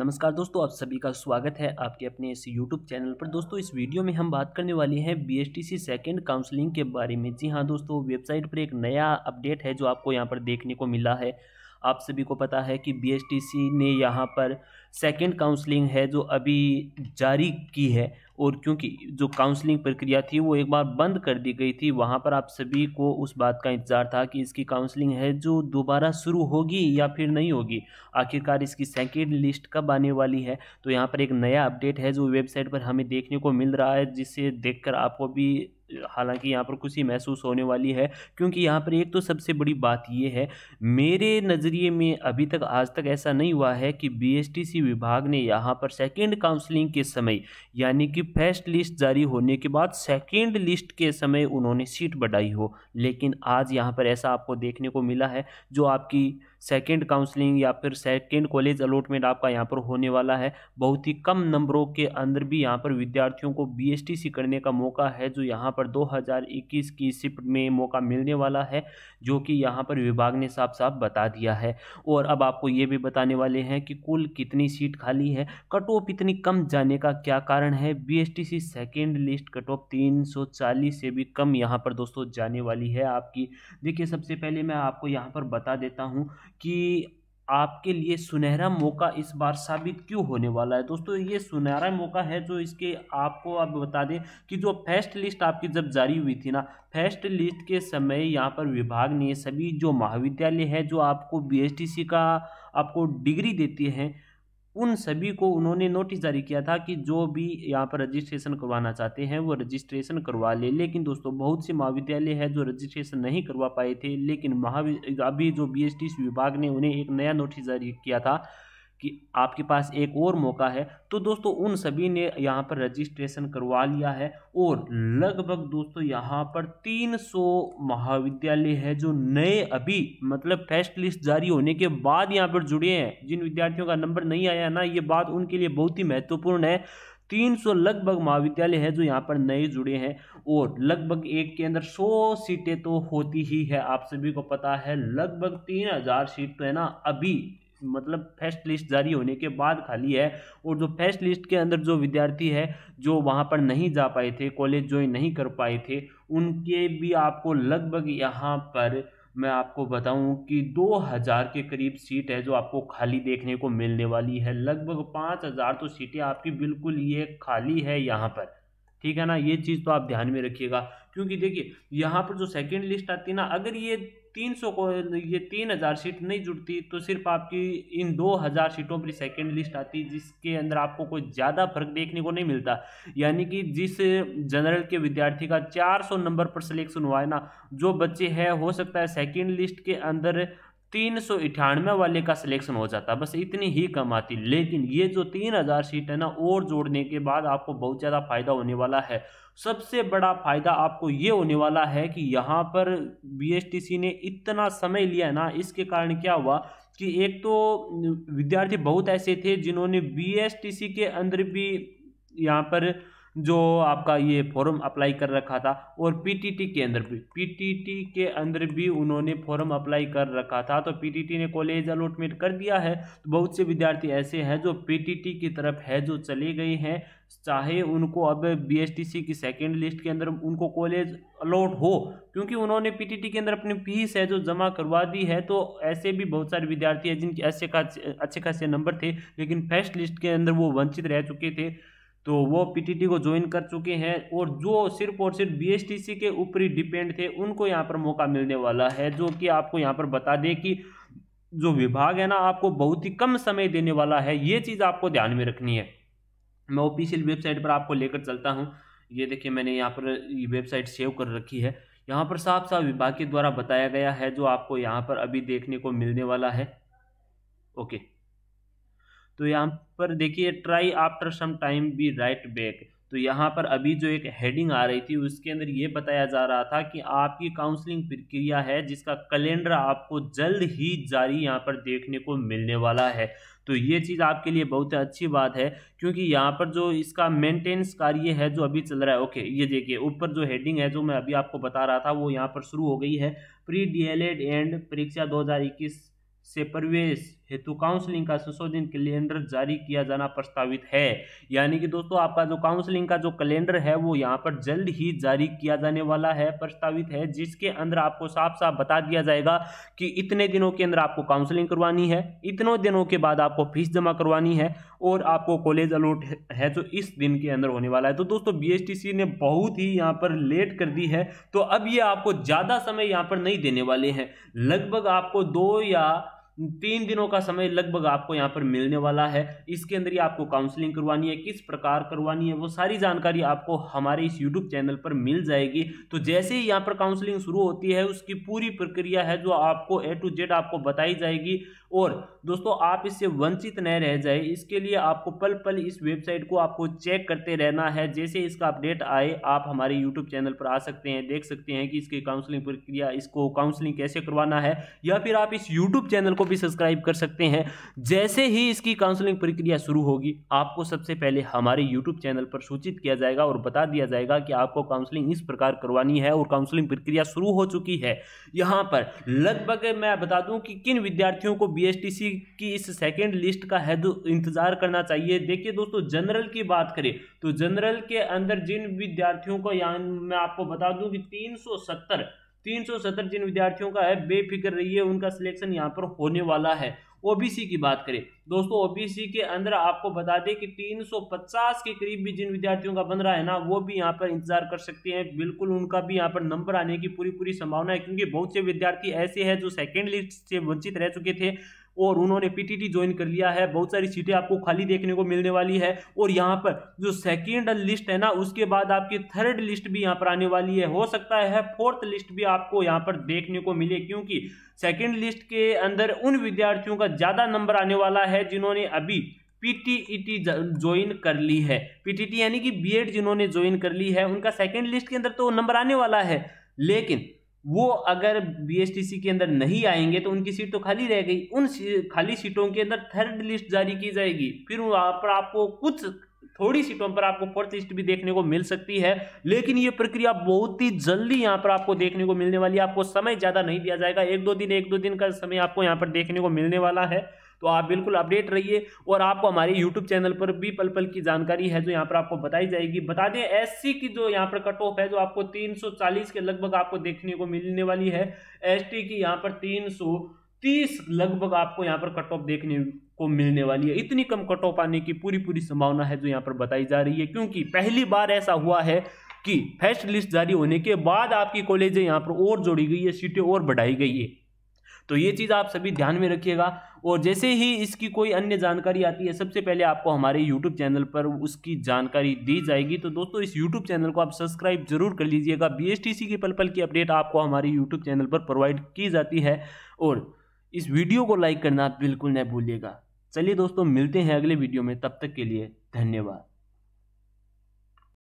नमस्कार दोस्तों आप सभी का स्वागत है आपके अपने इस यूट्यूब चैनल पर दोस्तों इस वीडियो में हम बात करने वाले हैं B S T C second counselling के बारे में जी हाँ दोस्तों वेबसाइट पर एक नया अपडेट है जो आपको यहाँ पर देखने को मिला है आप सभी को पता है कि बी एस टी सी ने यहाँ पर सेकेंड काउंसलिंग है जो अभी जारी की है और क्योंकि जो काउंसलिंग प्रक्रिया थी वो एक बार बंद कर दी गई थी वहाँ पर आप सभी को उस बात का इंतज़ार था कि इसकी काउंसलिंग है जो दोबारा शुरू होगी या फिर नहीं होगी आखिरकार इसकी सेकेंड लिस्ट कब आने वाली है तो यहाँ पर एक नया अपडेट है जो वेबसाइट पर हमें देखने को मिल रहा है जिसे देख आपको भी हालांकि यहाँ पर खुशी महसूस होने वाली है क्योंकि यहाँ पर एक तो सबसे बड़ी बात यह है मेरे नज़रिए में अभी तक आज तक ऐसा नहीं हुआ है कि बीएसटीसी विभाग ने यहाँ पर सेकेंड काउंसलिंग के समय यानी कि फर्स्ट लिस्ट जारी होने के बाद सेकंड लिस्ट के समय उन्होंने सीट बढ़ाई हो लेकिन आज यहाँ पर ऐसा आपको देखने को मिला है जो आपकी सेकेंड काउंसलिंग या फिर सेकेंड कॉलेज अलॉटमेंट आपका यहाँ पर होने वाला है बहुत ही कम नंबरों के अंदर भी यहाँ पर विद्यार्थियों को बीएसटीसी करने का मौका है जो यहाँ पर 2021 की शिफ्ट में मौका मिलने वाला है जो कि यहाँ पर विभाग ने साफ साफ बता दिया है और अब आपको ये भी बताने वाले हैं कि कुल कितनी सीट खाली है कट ऑफ इतनी कम जाने का क्या कारण है B S second list cut off तीन से भी कम यहाँ पर दोस्तों जाने वाली है आपकी देखिए सबसे पहले मैं आपको यहाँ पर बता देता हूँ कि आपके लिए सुनहरा मौका इस बार साबित क्यों होने वाला है दोस्तों ये सुनहरा मौका है जो इसके आपको आप बता दें कि जो फर्स्ट लिस्ट आपकी जब जारी हुई थी ना फर्स्ट लिस्ट के समय यहाँ पर विभाग ने सभी जो महाविद्यालय है जो आपको बीएसटीसी का आपको डिग्री देती हैं उन सभी को उन्होंने नोटिस जारी किया था कि जो भी यहाँ पर रजिस्ट्रेशन करवाना चाहते हैं वो रजिस्ट्रेशन करवा ले लेकिन दोस्तों बहुत से महाविद्यालय हैं जो रजिस्ट्रेशन नहीं करवा पाए थे लेकिन महावि अभी जो बीएसटीसी विभाग ने उन्हें एक नया नोटिस जारी किया था कि आपके पास एक और मौका है तो दोस्तों उन सभी ने यहाँ पर रजिस्ट्रेशन करवा लिया है और लगभग दोस्तों यहाँ पर 300 महाविद्यालय है जो नए अभी मतलब फेस्ट लिस्ट जारी होने के बाद यहाँ पर जुड़े हैं जिन विद्यार्थियों का नंबर नहीं आया ना ये बात उनके लिए बहुत ही महत्वपूर्ण है 300 लगभग महाविद्यालय हैं जो यहाँ पर नए जुड़े हैं और लगभग एक के अंदर 100 सीटें तो होती ही है आप सभी को पता है लगभग 3000 सीट तो है ना अभी मतलब फेस्ट लिस्ट जारी होने के बाद खाली है और जो फेस्ट लिस्ट के अंदर जो विद्यार्थी है जो वहाँ पर नहीं जा पाए थे कॉलेज ज्वाइन नहीं कर पाए थे उनके भी आपको लगभग यहाँ पर मैं आपको बताऊं कि 2000 के करीब सीट है जो आपको खाली देखने को मिलने वाली है लगभग 5000 तो सीटें आपकी बिल्कुल ये खाली है यहाँ पर ठीक है ना ये चीज़ तो आप ध्यान में रखिएगा क्योंकि देखिए यहाँ पर जो सेकंड लिस्ट आती है ना अगर ये तीन सौ को तो ये तीन हज़ार सीट नहीं जुड़ती तो सिर्फ आपकी इन दो हज़ार सीटों पर सेकेंड लिस्ट आती जिसके अंदर आपको कोई ज़्यादा फर्क देखने को नहीं मिलता यानी कि जिस जनरल के विद्यार्थी का चार सौ नंबर पर सिलेक्शन हुआ है ना जो बच्चे है हो सकता है सेकेंड लिस्ट के अंदर तीन सौ इठानवे वाले का सिलेक्शन हो जाता बस इतनी ही कम आती लेकिन ये जो तीन हज़ार सीट है ना और जोड़ने के बाद आपको बहुत ज़्यादा फायदा होने वाला है सबसे बड़ा फ़ायदा आपको ये होने वाला है कि यहाँ पर बी ने इतना समय लिया ना इसके कारण क्या हुआ कि एक तो विद्यार्थी बहुत ऐसे थे जिन्होंने बी के अंदर भी यहाँ पर जो आपका ये फॉर्म अप्लाई कर रखा था और पीटीटी के अंदर भी पीटीटी के अंदर भी उन्होंने फॉर्म अप्लाई कर रखा था तो पीटीटी ने कॉलेज अलॉटमेंट कर दिया है तो बहुत से विद्यार्थी ऐसे हैं जो पीटीटी की तरफ है जो चले गए हैं चाहे उनको अब बीएसटीसी की सेकेंड लिस्ट के अंदर उनको कॉलेज अलॉट हो क्योंकि उन्होंने पीटीटी के अंदर अपनी फीस है जो जमा करवा दी है तो ऐसे भी बहुत सारे विद्यार्थी हैं जिनके अच्छे खासे अच्छे खासे नंबर थे लेकिन फर्स्ट लिस्ट के अंदर वो वंचित रह चुके थे तो वो पीटीटी को ज्वाइन कर चुके हैं और जो सिर्फ और सिर्फ बीएसटीसी के ऊपर ही डिपेंड थे उनको यहाँ पर मौका मिलने वाला है जो कि आपको यहाँ पर बता दें कि जो विभाग है ना आपको बहुत ही कम समय देने वाला है ये चीज़ आपको ध्यान में रखनी है मैं ऑफिशियल वेबसाइट पर आपको लेकर चलता हूँ ये देखिए मैंने यहाँ पर ये वेबसाइट सेव कर रखी है यहाँ पर साफ साफ विभाग के द्वारा बताया गया है जो आपको यहाँ पर अभी देखने को मिलने वाला है ओके तो यहाँ पर देखिए try after some time be right back तो यहाँ पर अभी जो एक हेडिंग आ रही थी उसके अंदर ये बताया जा रहा था कि आपकी काउंसलिंग प्रक्रिया है जिसका कैलेंडर आपको जल्द ही जारी यहाँ पर देखने को मिलने वाला है तो ये चीज़ आपके लिए बहुत अच्छी बात है क्योंकि यहाँ पर जो इसका मेंटेनेंस कार्य है जो अभी चल रहा है ओके ये देखिए ऊपर जो हेडिंग है जो मैं अभी आपको बता रहा था वो यहाँ पर शुरू हो गई है प्री डी एंड परीक्षा दो से प्रवेश हेतु काउंसलिंग का संशोधन कैलेंडर जारी किया जाना प्रस्तावित है यानी कि दोस्तों आपका जो काउंसलिंग का जो कैलेंडर है वो यहाँ पर जल्द ही जारी किया जाने वाला है प्रस्तावित है जिसके अंदर आपको साफ साफ बता दिया जाएगा कि इतने दिनों के अंदर आपको काउंसलिंग करवानी है इतनों दिनों के बाद आपको फीस जमा करवानी है और आपको कॉलेज अलॉट है जो इस दिन के अंदर होने वाला है तो दोस्तों बी ने बहुत ही यहाँ पर लेट कर दी है तो अब ये आपको ज़्यादा समय यहाँ पर नहीं देने वाले हैं लगभग आपको दो या तीन दिनों का समय लगभग आपको यहाँ पर मिलने वाला है इसके अंदर ही आपको काउंसलिंग करवानी है किस प्रकार करवानी है वो सारी जानकारी आपको हमारे इस यूट्यूब चैनल पर मिल जाएगी तो जैसे ही यहाँ पर काउंसलिंग शुरू होती है उसकी पूरी प्रक्रिया है जो आपको ए टू जेड आपको बताई जाएगी और दोस्तों आप इससे वंचित न रह जाए इसके लिए आपको पल पल इस वेबसाइट को आपको चेक करते रहना है जैसे इसका अपडेट आए आप हमारे यूट्यूब चैनल पर आ सकते हैं देख सकते हैं कि इसकी काउंसलिंग प्रक्रिया इसको काउंसलिंग कैसे करवाना है या फिर आप इस यूट्यूब चैनल को भी सब्सक्राइब कर सकते हैं जैसे ही इसकी काउंसलिंग प्रक्रिया शुरू होगी आपको सबसे पहले हमारे यूट्यूब चैनल पर सूचित किया जाएगा और बता दिया जाएगा कि आपको काउंसलिंग इस प्रकार करवानी है और काउंसलिंग प्रक्रिया शुरू हो चुकी है यहाँ पर लगभग मैं बता दूँ कि किन विद्यार्थियों को बी की इस सेकेंड लिस्ट का है इंतजार करना चाहिए देखिए दोस्तों जनरल की बात करें तो जनरल के अंदर जिन विद्यार्थियों को यहाँ मैं आपको बता दूँ कि तीन तीन सौ सत्तर जिन विद्यार्थियों का है बेफिक्र रहिए उनका सिलेक्शन यहाँ पर होने वाला है ओबीसी की बात करें दोस्तों ओबीसी के अंदर आपको बता दें कि 350 के करीब भी जिन विद्यार्थियों का बन रहा है ना वो भी यहाँ पर इंतजार कर सकते हैं बिल्कुल उनका भी यहाँ पर नंबर आने की पूरी पूरी संभावना है क्योंकि बहुत से विद्यार्थी ऐसे हैं जो सेकेंड लिस्ट से वंचित रह चुके थे और उन्होंने पीटीटी ज्वाइन कर लिया है बहुत सारी सीटें आपको खाली देखने को मिलने वाली है और यहाँ पर जो सेकेंड लिस्ट है ना उसके बाद आपकी थर्ड लिस्ट भी यहाँ पर आने वाली है हो सकता है फोर्थ लिस्ट भी आपको यहाँ पर देखने को मिले क्योंकि सेकेंड लिस्ट के अंदर उन विद्यार्थियों का ज़्यादा नंबर आने वाला है जिन्होंने अभी पीटीईटी e ज्वाइन कर ली है पीटीटी यानी कि बीएड जिन्होंने ज्वाइन कर ली है उनका सेकेंड लिस्ट के अंदर तो नंबर आने वाला है लेकिन वो अगर बीएसटीसी के अंदर नहीं आएंगे तो उनकी सीट तो खाली रह गई उन खाली सीटों के अंदर थर्ड लिस्ट जारी की जाएगी फिर वहाँ पर आपको कुछ थोड़ी सीटों पर आपको फोर्थ लिस्ट भी देखने को मिल सकती है लेकिन ये प्रक्रिया बहुत ही जल्दी यहाँ पर आपको देखने को मिलने वाली है आपको समय ज़्यादा नहीं दिया जाएगा एक दो दिन एक दो दिन का समय आपको यहाँ पर देखने को मिलने वाला है तो आप बिल्कुल अपडेट रहिए और आपको हमारे यूट्यूब चैनल पर भी पल पल की जानकारी है जो यहाँ पर आपको बताई जाएगी बता दें एस की जो यहाँ पर कट ऑफ है जो आपको तीन के लगभग आपको देखने को मिलने वाली है एस की यहाँ पर तीन तीस लगभग आपको यहाँ पर कट ऑफ देखने को मिलने वाली है इतनी कम कट ऑफ आने की पूरी पूरी संभावना है जो यहाँ पर बताई जा रही है क्योंकि पहली बार ऐसा हुआ है कि फेस्ट लिस्ट जारी होने के बाद आपकी कॉलेजें यहाँ पर और जोड़ी गई है सीटें और बढ़ाई गई है तो ये चीज़ आप सभी ध्यान में रखिएगा और जैसे ही इसकी कोई अन्य जानकारी आती है सबसे पहले आपको हमारे यूट्यूब चैनल पर उसकी जानकारी दी जाएगी तो दोस्तों इस यूट्यूब चैनल को आप सब्सक्राइब जरूर कर लीजिएगा बी की पल पल की अपडेट आपको हमारे यूट्यूब चैनल पर प्रोवाइड की जाती है और इस वीडियो को लाइक करना बिल्कुल न भूलिएगा चलिए दोस्तों मिलते हैं अगले वीडियो में तब तक के लिए धन्यवाद